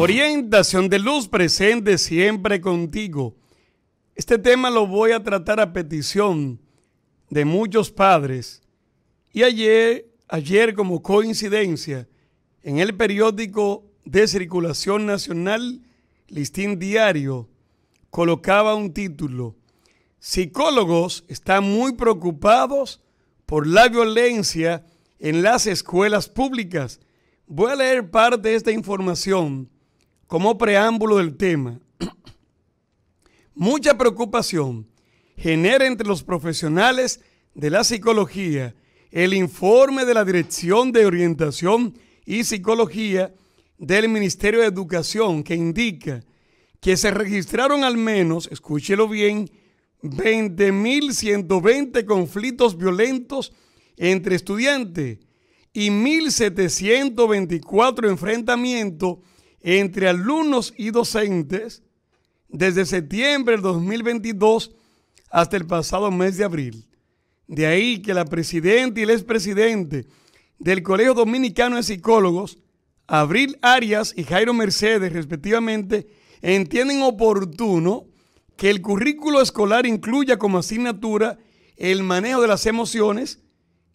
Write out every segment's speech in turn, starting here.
Orientación de luz presente siempre contigo. Este tema lo voy a tratar a petición de muchos padres. Y ayer, ayer como coincidencia, en el periódico de circulación nacional, Listín Diario, colocaba un título. Psicólogos están muy preocupados por la violencia en las escuelas públicas. Voy a leer parte de esta información como preámbulo del tema, mucha preocupación genera entre los profesionales de la psicología el informe de la Dirección de Orientación y Psicología del Ministerio de Educación que indica que se registraron al menos, escúchelo bien, 20.120 conflictos violentos entre estudiantes y 1.724 enfrentamientos entre alumnos y docentes desde septiembre del 2022 hasta el pasado mes de abril. De ahí que la presidenta y el expresidente del Colegio Dominicano de Psicólogos, Abril Arias y Jairo Mercedes, respectivamente, entienden oportuno que el currículo escolar incluya como asignatura el manejo de las emociones,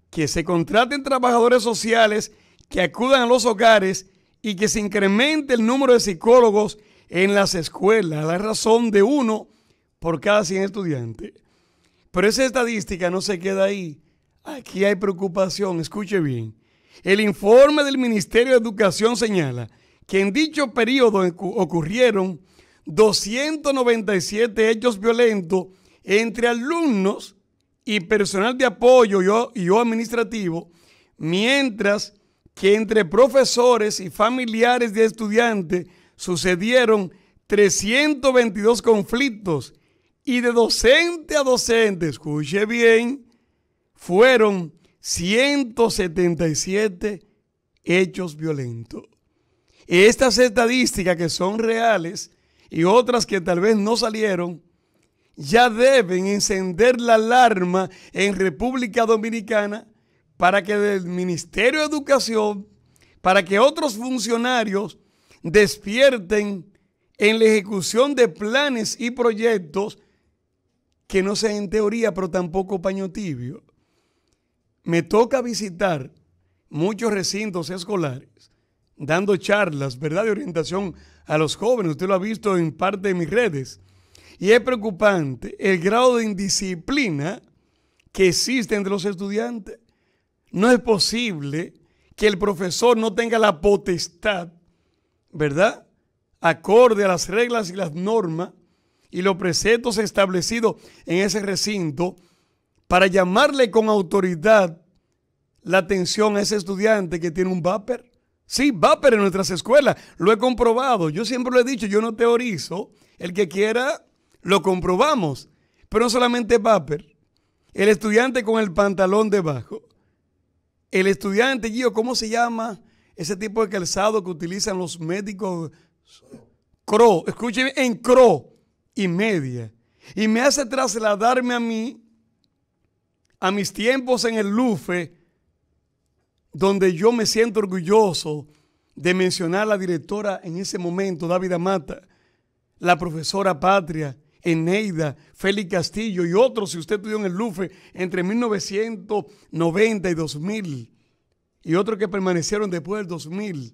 que se contraten trabajadores sociales que acudan a los hogares y que se incremente el número de psicólogos en las escuelas, la razón de uno por cada 100 estudiantes. Pero esa estadística no se queda ahí. Aquí hay preocupación, escuche bien. El informe del Ministerio de Educación señala que en dicho periodo ocurrieron 297 hechos violentos entre alumnos y personal de apoyo y o administrativo, mientras que entre profesores y familiares de estudiantes sucedieron 322 conflictos y de docente a docente, escuche bien, fueron 177 hechos violentos. Estas estadísticas que son reales y otras que tal vez no salieron, ya deben encender la alarma en República Dominicana para que del Ministerio de Educación, para que otros funcionarios despierten en la ejecución de planes y proyectos que no sean en teoría, pero tampoco paño tibio. Me toca visitar muchos recintos escolares dando charlas, ¿verdad?, de orientación a los jóvenes. Usted lo ha visto en parte de mis redes. Y es preocupante el grado de indisciplina que existe entre los estudiantes no es posible que el profesor no tenga la potestad, ¿verdad? Acorde a las reglas y las normas y los preceptos establecidos en ese recinto para llamarle con autoridad la atención a ese estudiante que tiene un váper. Sí, váper en nuestras escuelas. Lo he comprobado. Yo siempre lo he dicho, yo no teorizo. El que quiera, lo comprobamos. Pero no solamente váper. El estudiante con el pantalón debajo. El estudiante, Gio, ¿cómo se llama ese tipo de calzado que utilizan los médicos? Cro, escúcheme, en cro y media. Y me hace trasladarme a mí, a mis tiempos en el Lufe, donde yo me siento orgulloso de mencionar a la directora en ese momento, David Amata, la profesora Patria, Eneida, Félix Castillo y otros, si usted estudió en el Lufe, entre 1990 y 2000, y otros que permanecieron después del 2000.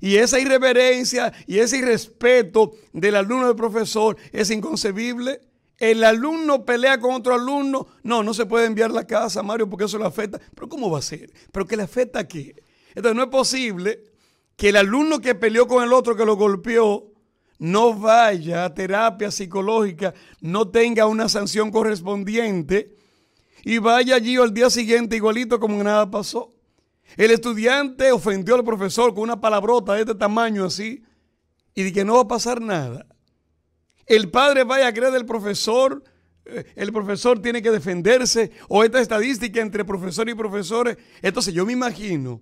Y esa irreverencia y ese irrespeto del alumno del profesor es inconcebible. El alumno pelea con otro alumno. No, no se puede enviar la casa, Mario, porque eso le afecta. Pero ¿cómo va a ser? ¿Pero qué le afecta a qué? Entonces no es posible que el alumno que peleó con el otro, que lo golpeó, no vaya a terapia psicológica, no tenga una sanción correspondiente y vaya allí al día siguiente igualito como nada pasó. El estudiante ofendió al profesor con una palabrota de este tamaño así y de que no va a pasar nada. El padre vaya a creer del profesor, eh, el profesor tiene que defenderse o esta estadística entre profesor y profesores. Entonces yo me imagino,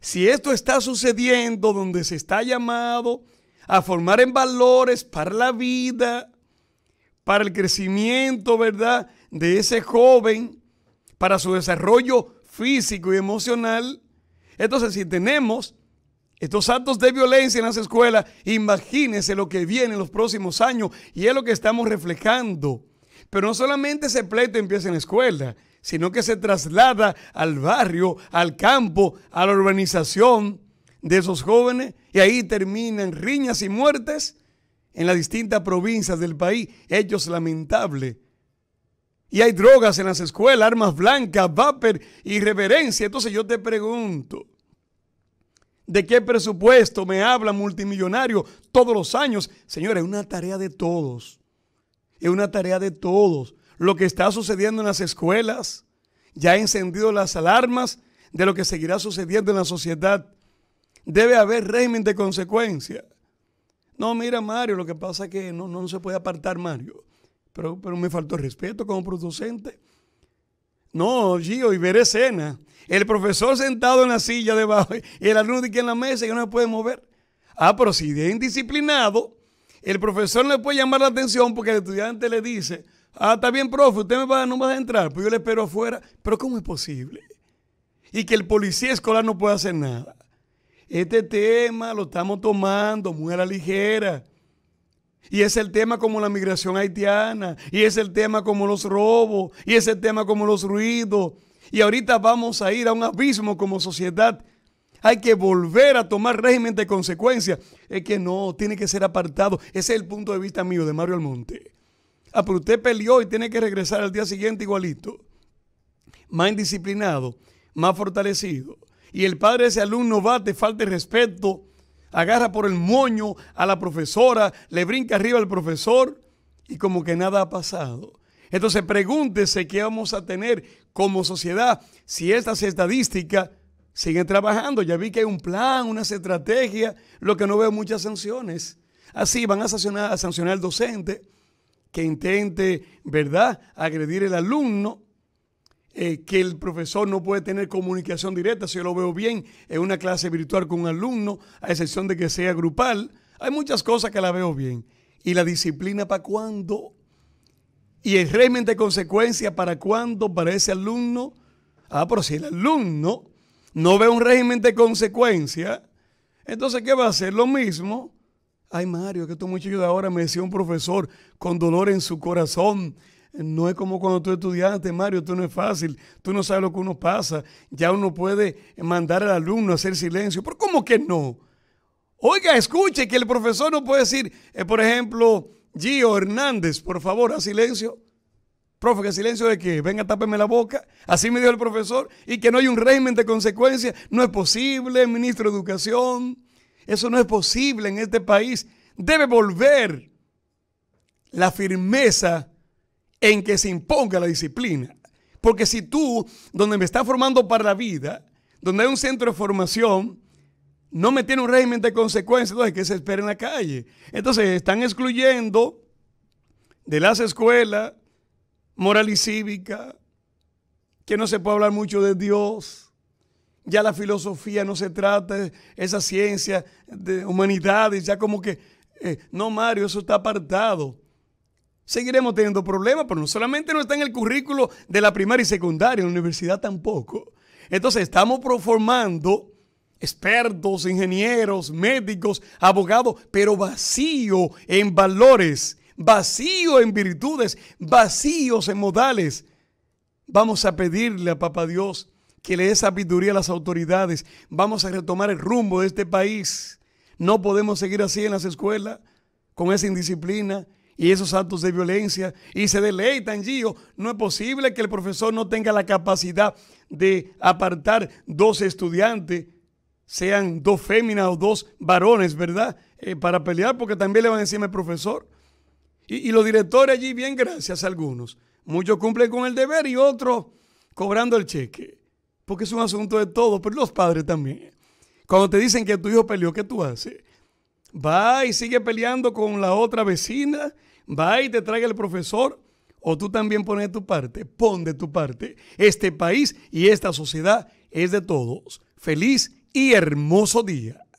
si esto está sucediendo donde se está llamado a formar en valores para la vida, para el crecimiento, ¿verdad? De ese joven, para su desarrollo físico y emocional. Entonces, si tenemos estos actos de violencia en las escuelas, imagínense lo que viene en los próximos años y es lo que estamos reflejando. Pero no solamente ese pleito empieza en la escuela, sino que se traslada al barrio, al campo, a la urbanización de esos jóvenes y ahí terminan riñas y muertes en las distintas provincias del país. Hechos lamentable. Y hay drogas en las escuelas, armas blancas, vapor, irreverencia. Entonces yo te pregunto, ¿de qué presupuesto me habla multimillonario todos los años? Señora, es una tarea de todos. Es una tarea de todos. Lo que está sucediendo en las escuelas, ya ha encendido las alarmas de lo que seguirá sucediendo en la sociedad. Debe haber régimen de consecuencia. No, mira, Mario, lo que pasa es que no, no se puede apartar, Mario. Pero, pero me faltó respeto como producente. No, Gio, y ver escena. El profesor sentado en la silla debajo y el alumno aquí en la mesa que no se puede mover. Ah, pero si es indisciplinado, el profesor no le puede llamar la atención porque el estudiante le dice, ah, está bien, profe, usted me va, no va a entrar, pues yo le espero afuera. Pero ¿cómo es posible? Y que el policía escolar no pueda hacer nada. Este tema lo estamos tomando muy a la ligera. Y es el tema como la migración haitiana, y es el tema como los robos, y es el tema como los ruidos. Y ahorita vamos a ir a un abismo como sociedad. Hay que volver a tomar régimen de consecuencia. Es que no, tiene que ser apartado. Ese es el punto de vista mío de Mario Almonte. Ah, pero usted peleó y tiene que regresar al día siguiente igualito. Más indisciplinado, más fortalecido y el padre de ese alumno va, te falta el respeto, agarra por el moño a la profesora, le brinca arriba al profesor y como que nada ha pasado. Entonces pregúntese qué vamos a tener como sociedad si estas estadísticas siguen trabajando. Ya vi que hay un plan, una estrategia, lo que no veo muchas sanciones. Así van a sancionar, a sancionar al docente que intente, ¿verdad?, agredir al alumno eh, que el profesor no puede tener comunicación directa, si yo lo veo bien, en una clase virtual con un alumno, a excepción de que sea grupal. Hay muchas cosas que la veo bien. ¿Y la disciplina para cuándo? ¿Y el régimen de consecuencia para cuándo para ese alumno? Ah, pero si el alumno no ve un régimen de consecuencia, entonces ¿qué va a hacer? Lo mismo. Ay, Mario, que tú muchachos de ahora me decía un profesor con dolor en su corazón, no es como cuando tú estudiaste, Mario, tú no es fácil, tú no sabes lo que uno pasa, ya uno puede mandar al alumno a hacer silencio, pero ¿cómo que no? Oiga, escuche que el profesor no puede decir, eh, por ejemplo, Gio Hernández, por favor, a silencio. Profe, que silencio de que venga, tápeme la boca. Así me dijo el profesor. Y que no hay un régimen de consecuencias. No es posible, ministro de Educación. Eso no es posible en este país. Debe volver la firmeza en que se imponga la disciplina. Porque si tú, donde me está formando para la vida, donde hay un centro de formación, no me tiene un régimen de consecuencias, entonces que se espera en la calle. Entonces están excluyendo de las escuelas moral y cívica, que no se puede hablar mucho de Dios. Ya la filosofía no se trata, esa ciencia de humanidades, ya como que, eh, no Mario, eso está apartado seguiremos teniendo problemas, pero no solamente no está en el currículo de la primaria y secundaria, en la universidad tampoco. Entonces estamos formando expertos, ingenieros, médicos, abogados, pero vacío en valores, vacío en virtudes, vacíos en modales. Vamos a pedirle a Papá Dios que le dé sabiduría a las autoridades. Vamos a retomar el rumbo de este país. No podemos seguir así en las escuelas, con esa indisciplina, y esos actos de violencia y se deleitan, Gio. No es posible que el profesor no tenga la capacidad de apartar dos estudiantes, sean dos féminas o dos varones, ¿verdad? Eh, para pelear, porque también le van encima al profesor. Y, y los directores allí, bien, gracias a algunos. Muchos cumplen con el deber y otros cobrando el cheque. Porque es un asunto de todos, pero los padres también. Cuando te dicen que tu hijo peleó, ¿qué tú haces? Va y sigue peleando con la otra vecina va y te traiga el profesor o tú también pones tu parte, pon de tu parte. Este país y esta sociedad es de todos. Feliz y hermoso día.